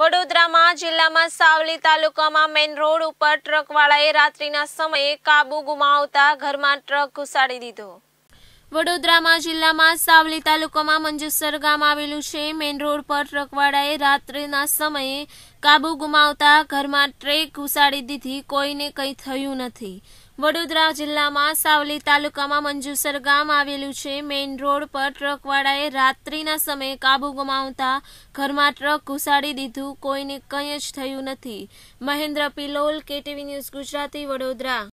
વડોદરામાં જિલ્લામાં સાવલી તાલુકામાં મેઇન રોડ ઉપર ટ્રકવાળાએ રાત્રિના સમયે કાબુ ગુમાવતા ઘરમાં ટ્રક ઘુસાડી દીધો વડોદરામાં જિલ્લામાં સાવલી તાલુકામાં મંજુસર ગામ આવેલું છે મેઇન રોડ પર ટ્રકવાળાએ રાત્રિના સમયે કાબુ ગુમાવતા ઘરમાં ટ્રેક ઘુસાડી દીધી કોઈને કંઈ થયું નથી વડોદરા જિલ્લામાં સાવલી તાલુકામાં મંજુસર ગામ આવેલું છે મેઇન રોડ પર ટ્રકવાળાએ રાત્રિના સમયે કાબુ ગુમાવતા ઘરમાં ટ્રક ઘુસાડી દીધું કોઈને કંઈ જ થયું નથી મહેન્દ્ર પિલોલ કેટીવી ન્યૂઝ ગુજરાતી વડોદરા